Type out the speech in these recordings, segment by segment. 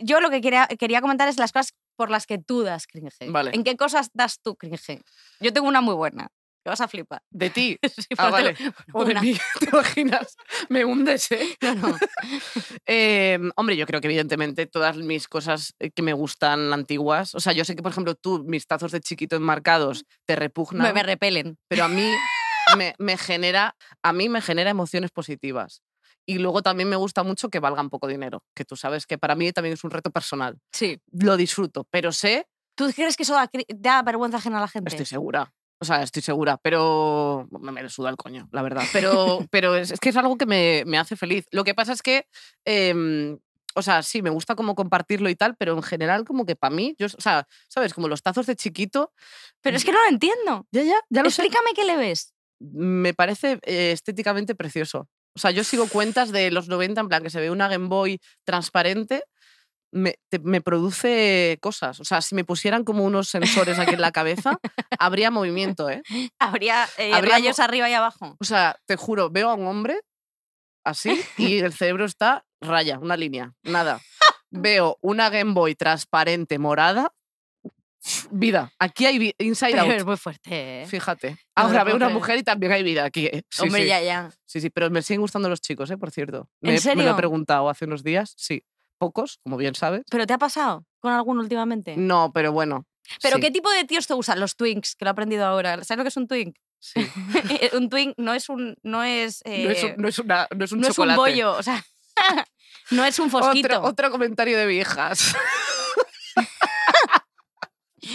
yo lo que quería, comentar es las cosas por las que tú das cringe. ¿En qué cosas das tú cringe? Yo tengo una muy buena. que vas a flipar. ¿De ti? Sí, O de mí, ¿te imaginas? Me hundes, ¿eh? Em, hombre, yo creo que evidentemente todas mis cosas eh, que me gustan antiguas. O sea, yo sé que, por ejemplo, tú, mis tazos de chiquito enmarcados, te repugnan. Me, repelen. Pero a mí... me, genera, a mí me genera emociones positivas. Y luego también me gusta mucho que valgan poco dinero, que tú sabes que para mí también es un reto personal. Sí. Lo disfruto, pero sé... ¿Tú crees que eso da, vergüenza ajena a la gente? Estoy segura. O sea, estoy segura, pero me, me suda el coño, la verdad. Pero, pero es, que es algo que me, hace feliz. Lo que pasa es que, em, o sea, sí, me gusta como compartirlo y tal, pero en general como que para mí, yo, o sea, ¿sabes? Como los tazos de chiquito. Pero es que mm, no lo entiendo. Ya, ya, ya lo Explícame qué le ves. Me parece eh, estéticamente precioso. O sea, yo sigo cuentas de los 90, en plan, que se ve una Game Boy transparente, me, produce cosas. O sea, si me pusieran como unos sensores aquí en la cabeza, habría movimiento, ¿eh? Habría, eh, habría rayos arriba y abajo. O sea, te juro, veo a un hombre así y el cerebro está raya, una línea, nada. Veo una Game Boy transparente morada vida. Aquí hay vida. Inside es muy fuerte, ¿eh? Fíjate. Ahora veo una mujer y también hay vida aquí. ¿eh? Sí, Hombre, ya, ya. Sí, sí, pero me siguen gustando los chicos, ¿eh? Por cierto. me, lo he preguntado hace unos días. Sí. Pocos, como bien sabes. ¿Pero te ha pasado con alguno últimamente? No, pero bueno. ¿Pero qué tipo de tíos te usan? Los twinks, que lo he aprendido ahora. ¿Sabes lo que es un twink? Sí. un twink no es un. No es, no, es un, eh, no es, un bollo, no es un fosquito. Otro, otro comentario de viejas.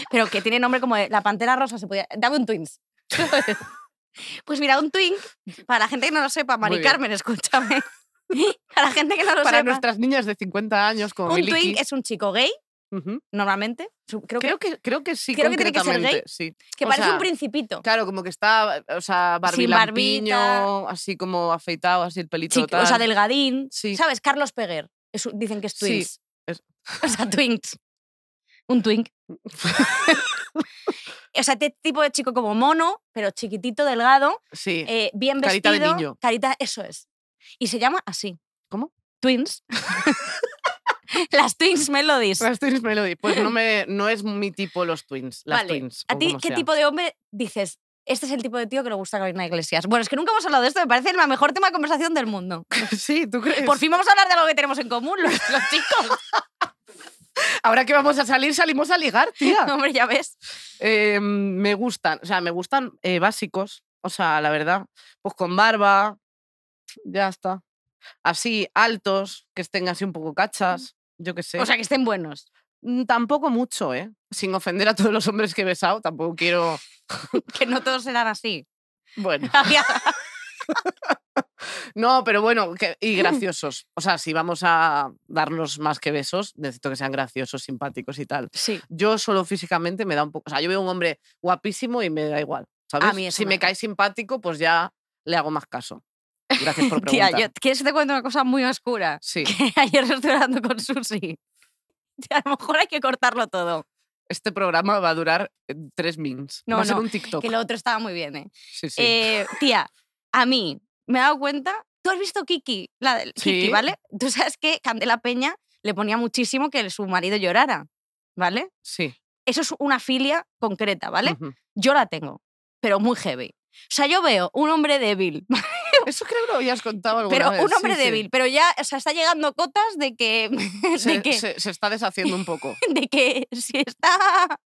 Pero que tiene nombre como la pantera rosa, se podía. Dame un Twins. Pues mira, un twin para la gente que no lo sepa, Mari Carmen, escúchame. Para la gente que no lo sepa. Para nuestras niñas de 50 años como Un Miliki. es un chico gay, normalmente. Creo, que, creo que sí, creo que tiene que ser gay. Que parece un principito. Claro, como que está, o sea, barbilampiño, así como afeitado, así el pelito Chico, O sea, delgadín. ¿Sabes? Carlos Peguer. dicen que es twins. O sea, twins un twink. o sea, este tipo de chico como mono, pero chiquitito, delgado, sí. Eh, bien vestido. Carita de niño. Carita, eso es. Y se llama así. ¿Cómo? Twins. las Twins Melodies. Las Twins Melodies. Pues no, es mi tipo los Twins. Las Twins. ¿A ti qué tipo de hombre dices? Este es el tipo de tío que le gusta Carolina Iglesias. Bueno, es que nunca hemos hablado de esto. Me parece el mejor tema de conversación del mundo. Sí, ¿tú crees? Por fin vamos a hablar de algo que tenemos en común, los chicos. Ahora que vamos a salir, salimos a ligar, tía. Hombre, ya ves. Eh, me gustan, o sea, me gustan eh, básicos. O sea, la verdad, pues con barba, ya está. Así, altos, que estén así un poco cachas, mm. yo qué sé. O sea, que estén buenos. Mm, tampoco mucho, ¿eh? Sin ofender a todos los hombres que he besado, tampoco quiero... que no todos serán así. Bueno. No, pero bueno, y mm. graciosos. O sea, si vamos a darnos más que besos, necesito que sean graciosos, simpáticos y tal. Sí. Yo solo físicamente me da un poco. O sea, yo veo un hombre guapísimo y me da igual. ¿Sabes? A mí si me, cae simpático, pues ya le hago más caso. Gracias por preguntar. Tía, yo, ¿quieres que te cuente una cosa muy oscura? Sí. Que ayer estuve hablando con Susi. A lo mejor hay que cortarlo todo. Este programa va a durar eh, tres mins. No, va no, ser un TikTok. Que lo otro estaba muy bien, ¿eh? Sí, sí. Eh, tía, a mí me he dado cuenta. Tú has visto Kiki, la del Kiki, ¿vale? Tú sabes que Candela Peña le ponía muchísimo que su marido llorara, ¿vale? Sí. Eso es una filia concreta, ¿vale? Yo la tengo, pero muy heavy. O sea, yo veo un hombre débil. Eso creo que lo habías contado alguna pero vez. Pero un hombre débil, pero ya o sea, está llegando cotas de que... De se, que se, está deshaciendo un poco. De que si está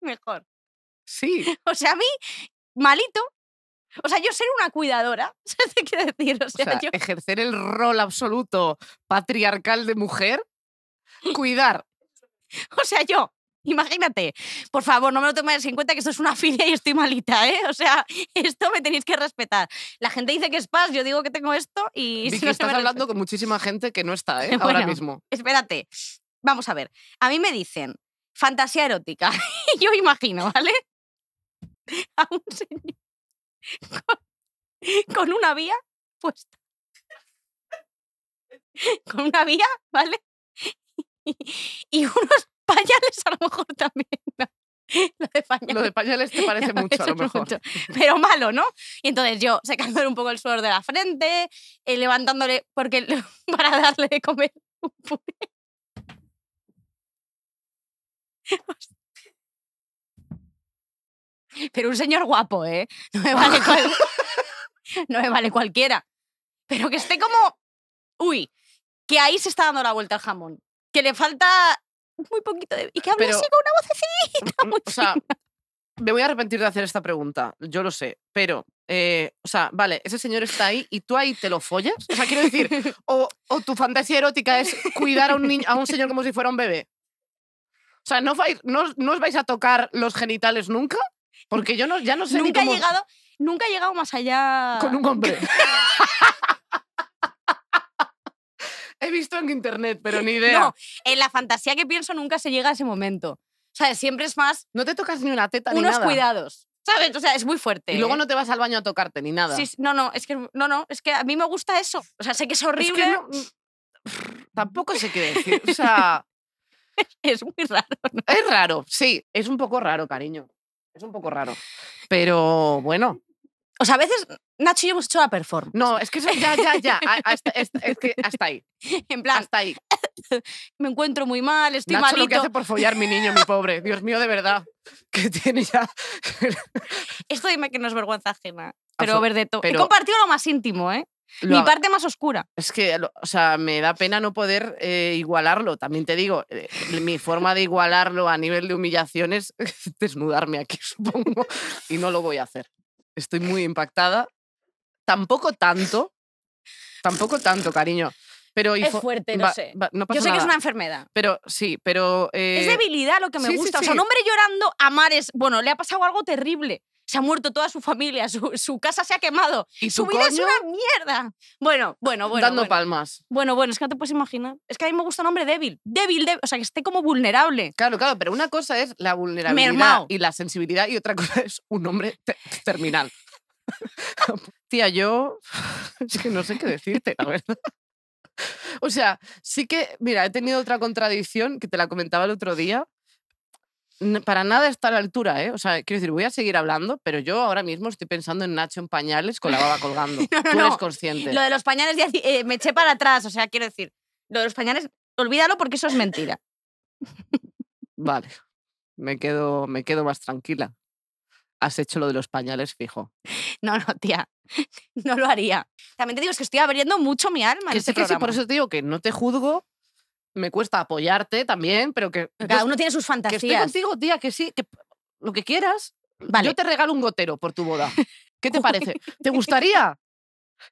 mejor. Sí. O sea, a mí, malito, o sea, yo ser una cuidadora, ¿sabes qué decir? O sea, yo... ejercer el rol absoluto patriarcal de mujer, cuidar. o sea, yo Imagínate, por favor, no me lo tomes en cuenta que esto es una filia y estoy malita, ¿eh? O sea, esto me tenéis que respetar. La gente dice que es paz, yo digo que tengo esto y... Vicky, hablando con muchísima gente que no está, ¿eh? Ahora mismo. Espérate, vamos a ver. A mí me dicen fantasía erótica, yo imagino, ¿vale? A un señor con una vía puesta. Con una vía, ¿vale? Y unos pañales a lo mejor también. Lo de pañales. te parece, mucho, a lo mejor. Pero malo, ¿no? Y entonces yo secándole un poco el suelo de la frente, eh, levantándole, porque para darle de comer Pero un señor guapo, ¿eh? No me vale con... no me vale cualquiera. Pero que esté como, uy, que ahí se está dando la vuelta el jamón. Que le falta muy poquito de... Y que hable así con una vocecita muy o sea, me voy a arrepentir de hacer esta pregunta, yo lo sé, pero, eh, o sea, vale, ese señor está ahí y tú ahí te lo follas. O sea, quiero decir, o, tu fantasía erótica es cuidar a un, niño, a un señor como si fuera un bebé. O sea, ¿no, vais, no, no os vais a tocar los genitales nunca? Porque yo no, ya no sé ni cómo... he llegado Nunca he llegado más allá. Con un hombre. He visto en internet, pero ni idea. No, en la fantasía que pienso nunca se llega a ese momento. O sea, siempre es más. No te tocas ni una teta ni nada. unos cuidados. ¿Sabes? O sea, es muy fuerte. Y luego ¿eh? no te vas al baño a tocarte ni nada. Sí, no, no, es que no, no, es que a mí me gusta eso. O sea, sé que es horrible. Mm, tampoco sé qué decir. O sea, es muy raro. Es raro, sí, es un poco raro, cariño. Es un poco raro. Pero bueno, o sea, a veces Nacho y yo hemos hecho la performance. No, es que ya, ya, ya. Hasta, es, que hasta ahí. En plan. Hasta ahí. Me encuentro muy mal, estoy Nacho malito. lo que hace por follar mi niño, mi pobre. Dios mío, de verdad. Que tiene ya. Esto dime que no es vergüenza ajena. Pero ver de todo. Pero... He compartido lo más íntimo, ¿eh? Mi parte más oscura. Es que, o sea, me da pena no poder eh, igualarlo. También te digo, eh, mi forma de igualarlo a nivel de humillación es desnudarme aquí, supongo, y no lo voy a hacer. Estoy muy impactada. Tampoco tanto, tampoco tanto, cariño. Pero es fuerte, no sé. Yo sé que es una enfermedad. Pero sí, pero. Es eh, debilidad lo que me gusta. O sea, un hombre llorando a mares. Bueno, le ha pasado algo terrible se ha muerto toda su familia, su, su casa se ha quemado, ¿Y su vida es una mierda. Bueno, bueno, bueno. Dando palmas. Bueno, bueno, es que no te puedes imaginar. Es que a mí me gusta un hombre débil, débil, débil, o sea, que esté como vulnerable. Claro, claro, pero una cosa es la vulnerabilidad y la sensibilidad y otra cosa es un hombre terminal. Tía, yo es que no sé qué decirte, la verdad. O sea, sí que, mira, he tenido otra contradicción que te la comentaba el otro día, para nada está a la altura, ¿eh? O sea, quiero decir, voy a seguir hablando, pero yo ahora mismo estoy pensando en Nacho en pañales con la baba colgando. Tú eres consciente. Lo de los pañales eh, me eché para atrás, o sea, quiero decir, lo de los pañales, olvídalo porque eso es mentira. vale, me quedo, me quedo más tranquila. Has hecho lo de los pañales fijo. No, no, tía, no lo haría. También te digo, es que estoy abriendo mucho mi alma. Este sí, por eso te digo que no te juzgo, me cuesta apoyarte también, pero que... Cada uno tiene sus fantasías. Que estoy contigo, tía, que sí, que lo que quieras. Yo te regalo un gotero por tu boda. ¿Qué te parece? ¿Te gustaría?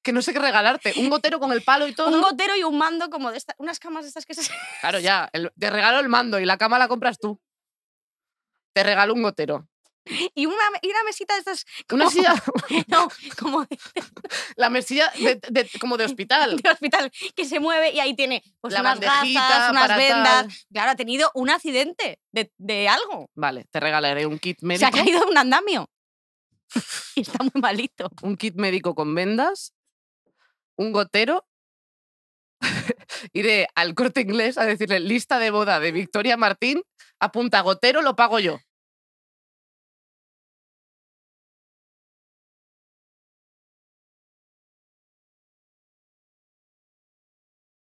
Que no sé qué regalarte. Un gotero con el palo y todo. Un gotero y un mando como de estas... Unas camas de estas que se... Claro, ya. te regalo el mando y la cama la compras tú. Te regalo un gotero. Y una, y una mesita de estas. una silla. No, como. la mesilla de, como de hospital. De hospital, que se mueve y ahí tiene pues, unas gafas, unas vendas. Claro, ha tenido un accidente de, de algo. Vale, te regalaré un kit médico. Se ha caído un andamio. y está muy malito. Un kit médico con vendas, un gotero iré al corte inglés a decirle lista de boda de Victoria Martín, apunta gotero, lo pago yo.